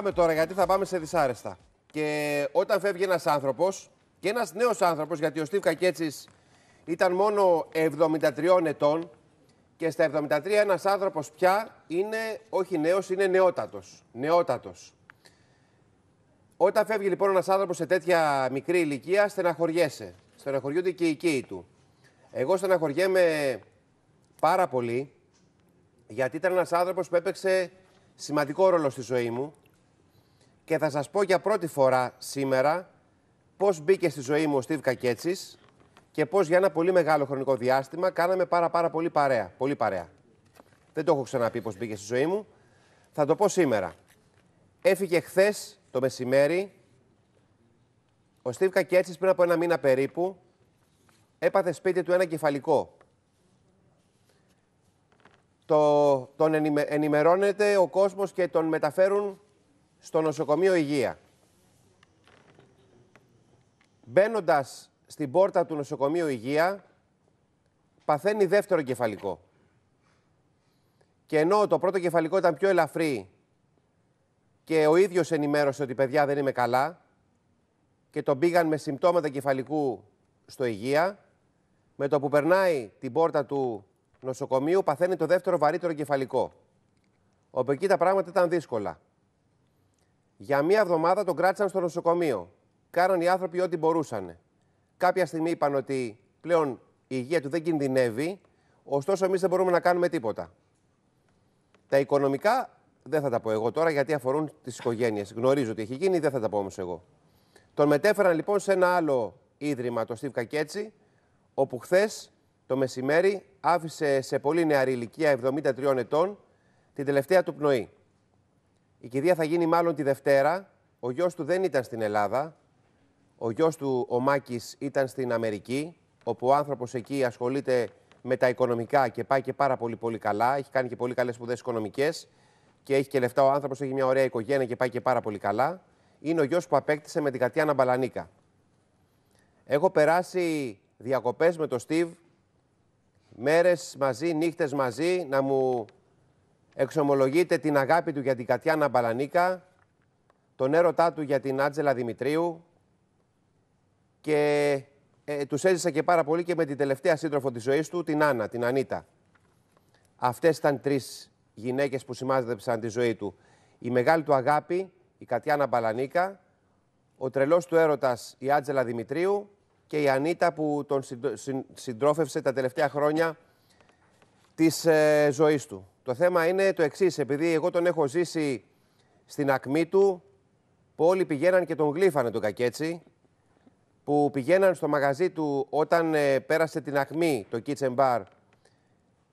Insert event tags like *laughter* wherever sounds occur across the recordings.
Πάμε τώρα γιατί θα πάμε σε δυσάρεστα. Και όταν φεύγει ένας άνθρωπος και ένας νέος άνθρωπος, γιατί ο Στίβ Κακέτσι ήταν μόνο 73 ετών και στα 73 ένας άνθρωπος πια είναι όχι νέος, είναι νεότατος. Νεότατος. Όταν φεύγει λοιπόν ένας άνθρωπος σε τέτοια μικρή ηλικία, στεναχωριέσαι. Στεναχωριούνται και οι οικοί του. Εγώ στεναχωριέμαι πάρα πολύ, γιατί ήταν ένας άνθρωπος που έπαιξε σημαντικό ρόλο στη ζωή μου και θα σας πω για πρώτη φορά σήμερα πώς μπήκε στη ζωή μου ο Στίβ Κακέτσης και πώς για ένα πολύ μεγάλο χρονικό διάστημα κάναμε πάρα πάρα πολύ παρέα. Πολύ παρέα. Δεν το έχω ξαναπεί πώς μπήκε στη ζωή μου. Θα το πω σήμερα. Έφυγε χθες το μεσημέρι. Ο Στίβ Κακέτσης πριν από ένα μήνα περίπου έπαθε σπίτι του ένα κεφαλικό. Το, τον ενημερώνεται ο κόσμος και τον μεταφέρουν στο νοσοκομείο Υγεία. Μπαίνοντας στην πόρτα του νοσοκομείου Υγεία, παθαίνει δεύτερο κεφαλικό. Και ενώ το πρώτο κεφαλικό ήταν πιο ελαφρύ και ο ίδιος ενημέρωσε ότι παιδιά δεν είμαι καλά και τον πήγαν με συμπτώματα κεφαλικού στο Υγεία, με το που περνάει την πόρτα του νοσοκομείου παθαίνει το δεύτερο βαρύτερο κεφαλικό. Όπου εκεί τα πράγματα ήταν δύσκολα. Για μία εβδομάδα τον κράτησαν στο νοσοκομείο. Κάναν οι άνθρωποι ό,τι μπορούσαν. Κάποια στιγμή είπαν ότι πλέον η υγεία του δεν κινδυνεύει, ωστόσο εμείς δεν μπορούμε να κάνουμε τίποτα. Τα οικονομικά δεν θα τα πω εγώ τώρα γιατί αφορούν τις οικογένειες. Γνωρίζω ότι έχει γίνει, δεν θα τα πω όμως εγώ. Τον μετέφεραν λοιπόν σε ένα άλλο ίδρυμα, το Στίβ Κακέτσι, όπου χθες το μεσημέρι άφησε σε πολύ νεαρή ηλικία 73 ετών την τελευταία του πνοή. Η κηδεία θα γίνει μάλλον τη Δευτέρα. Ο γιος του δεν ήταν στην Ελλάδα. Ο γιος του, ο Μάκης, ήταν στην Αμερική, όπου ο άνθρωπος εκεί ασχολείται με τα οικονομικά και πάει και πάρα πολύ πολύ καλά. Έχει κάνει και πολύ καλές σπουδές οικονομικές και έχει και λεφτά ο άνθρωπος, έχει μια ωραία οικογένεια και πάει και πάρα πολύ καλά. Είναι ο γιος που απέκτησε με την Κατιάνα Μπαλανίκα. Έχω περάσει διακοπές με τον Στίβ, μέρες μαζί, νύχτες μαζί, να μου εξομολογείται την αγάπη του για την Κατιάνα Μπαλανίκα, τον έρωτά του για την Άντζελα Δημητρίου και ε, τους έζησα και πάρα πολύ και με την τελευταία σύντροφο της ζωής του, την Άννα, την Ανίτα. Αυτές ήταν τρεις γυναίκες που σημάδεψαν τη ζωή του. Η μεγάλη του αγάπη, η Κατιάνα Μπαλανίκα, ο τρελός του έρωτας, η Άτζελα Δημητρίου και η Ανίτα που τον συντρόφευσε τα τελευταία χρόνια της ε, του. Το θέμα είναι το εξής, επειδή εγώ τον έχω ζήσει στην ακμή του, που όλοι πηγαίναν και τον γλύφανε τον Κακέτσι, που πηγαίναν στο μαγαζί του όταν ε, πέρασε την ακμή το Kitchen Bar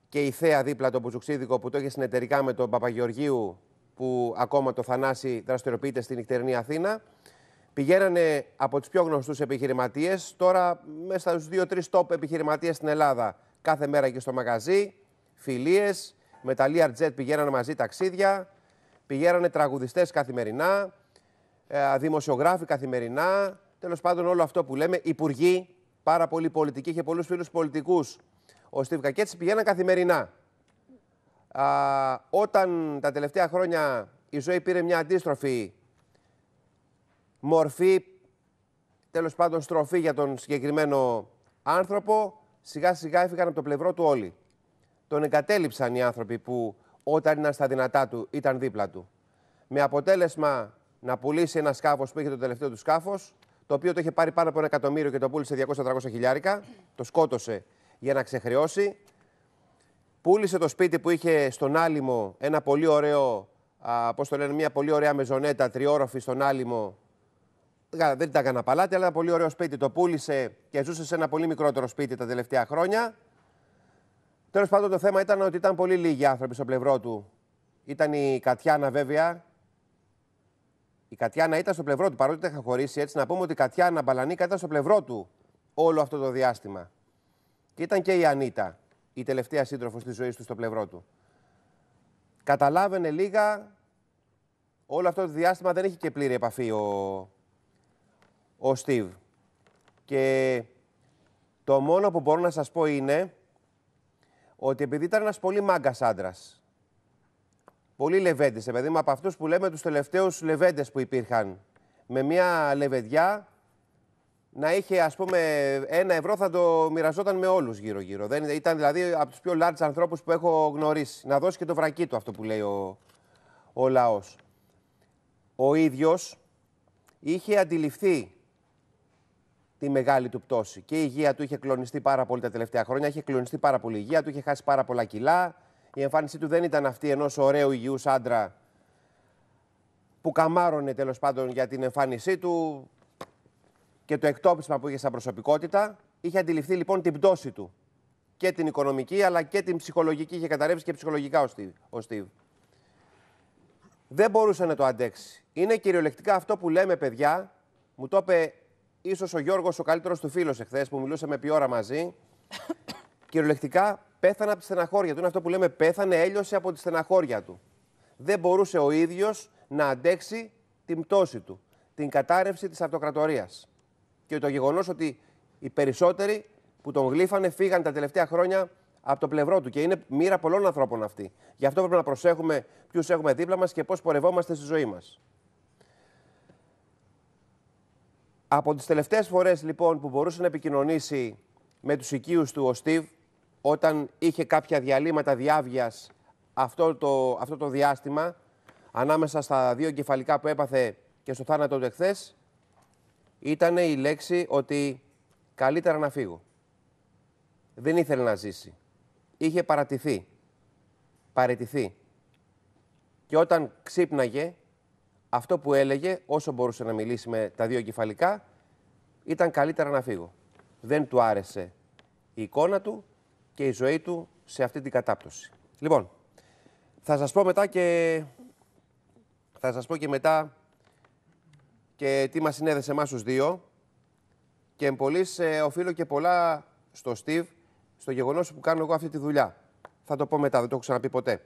και η Θέα δίπλα το Πουζουξίδικο που το είχε συνεταιρικά με τον Παπαγεωργίου που ακόμα το Θανάση δραστηριοποιείται στην νυχτερινή Αθήνα. Πηγαίνανε από του πιο γνωστούς επιχειρηματίες τώρα μέσα στους δυο 3 top επιχειρηματίες στην Ελλάδα. Κάθε μέρα και στο μαγαζί, φιλίες με τα Learjet πηγαίνανε μαζί ταξίδια, πηγαίνανε τραγουδιστές καθημερινά, ε, δημοσιογράφοι καθημερινά, τέλος πάντων όλο αυτό που λέμε, υπουργοί, πάρα πολλοί πολιτικοί, είχε πολλούς φίλους πολιτικούς. Ο Στίβ Κακέτσι πηγαίνανε καθημερινά. Α, όταν τα τελευταία χρόνια η ζωή πήρε μια αντίστροφη μορφή, τέλος πάντων στροφή για τον συγκεκριμένο άνθρωπο, σιγά σιγά έφυγαν από το πλευρό του όλοι τον εγκατέλειψαν οι άνθρωποι που όταν ήταν στα δυνατά του ήταν δίπλα του. Με αποτέλεσμα να πουλήσει ένα σκάφος που είχε το τελευταίο του σκάφος, το οποίο το είχε πάρει πάνω από ένα εκατομμύριο και το πούλησε 200-300 χιλιάρικα, το σκότωσε για να ξεχρεώσει. Πούλησε το σπίτι που είχε στον άλυμο ένα πολύ ωραίο, πώς το λένε, μια πολύ ωραία μεζονέτα τριόροφη στον άλυμο. Δεν ήταν κανένα παλάτι, αλλά ένα πολύ ωραίο σπίτι. Το πούλησε και ζούσε σε ένα πολύ μικρότερο σπίτι τα τελευταία χρόνια. Τέλος πάντων, το θέμα ήταν ότι ήταν πολύ λίγοι άνθρωποι στο πλευρό του. Ήταν η Κατιάνα, βέβαια. Η Κατιάνα ήταν στο πλευρό του, παρότι τα είχα χωρίσει έτσι. Να πούμε ότι η Κατιάνα Μπαλανίκα ήταν στο πλευρό του όλο αυτό το διάστημα. Και ήταν και η Ανίτα, η τελευταία σύντροφος της ζωής του στο πλευρό του. Καταλάβαινε λίγα. Όλο αυτό το διάστημα δεν είχε και πλήρη επαφή ο, ο Στίβ. Και το μόνο που μπορώ να σας πω είναι ότι επειδή ήταν ένας πολύ μάγκας άντρας. Πολύ λεβέντε επειδή είμαι από αυτούς που λέμε τους τελευταίους λεβέντες που υπήρχαν. Με μια λεβεδιά να είχε ας πούμε ένα ευρώ θα το μοιραζόταν με όλους γύρω γύρω. Δεν, ήταν δηλαδή από τους πιο large ανθρώπους που έχω γνωρίσει. Να δώσει και το βρακί του αυτό που λέει ο, ο λαός. Ο ίδιος είχε αντιληφθεί τη μεγάλη του πτώση. Και η υγεία του είχε κλονιστεί πάρα πολύ τα τελευταία χρόνια. Είχε κλονιστεί πάρα πολύ η υγεία του, είχε χάσει πάρα πολλά κιλά. Η εμφάνισή του δεν ήταν αυτή ενός ωραίου υγιού άντρα που καμάρωνε τέλος πάντων για την εμφάνισή του και το εκτόπισμα που είχε σαν προσωπικότητα. Είχε αντιληφθεί λοιπόν την πτώση του. Και την οικονομική αλλά και την ψυχολογική. Είχε καταρρεύσει και ψυχολογικά ο Στίβ. Δεν μπορούσε να το αντέξει. Είναι κυριολεκτικά αυτό που λέμε, παιδιά. Μου το είπε ίσως ο Γιώργος, ο καλύτερος του φίλος εχθές που μιλούσαμε με ώρα μαζί, *coughs* κυριολεκτικά πέθανε από τη στεναχώρια του. Είναι αυτό που λέμε πέθανε, έλειωσε από τη στεναχώρια του. Δεν μπορούσε ο ίδιος να αντέξει την πτώση του, την κατάρρευση της αυτοκρατορίας. Και το γεγονός ότι οι περισσότεροι που τον γλύφανε φύγαν τα τελευταία χρόνια από το πλευρό του. Και είναι μοίρα πολλών ανθρώπων αυτή. Γι' αυτό πρέπει να προσέχουμε ποιους έχουμε δίπλα μας και πώς πορευόμαστε στη ζωή μας. Από τις τελευταίες φορές λοιπόν που μπορούσε να επικοινωνήσει με τους οικείους του ο Στίβ, όταν είχε κάποια διαλύματα διάβιας αυτό το, αυτό το διάστημα, ανάμεσα στα δύο κεφαλικά που έπαθε και στο θάνατο του εχθές, ήταν η λέξη ότι καλύτερα να φύγω. Δεν ήθελε να ζήσει. Είχε παρατηθεί. Παρετηθεί. Και όταν ξύπναγε, αυτό που έλεγε όσο μπορούσε να μιλήσει με τα δύο κεφαλικά ήταν καλύτερα να φύγω. Δεν του άρεσε η εικόνα του και η ζωή του σε αυτή την κατάπτωση. Λοιπόν, θα σας πω μετά και... Θα σας πω και μετά και τι μας συνέδεσε εμάς τους δύο. Και εμπολής ε, οφείλω και πολλά στο Steve στο γεγονός που κάνω εγώ αυτή τη δουλειά. Θα το πω μετά, δεν το έχω ξαναπεί ποτέ.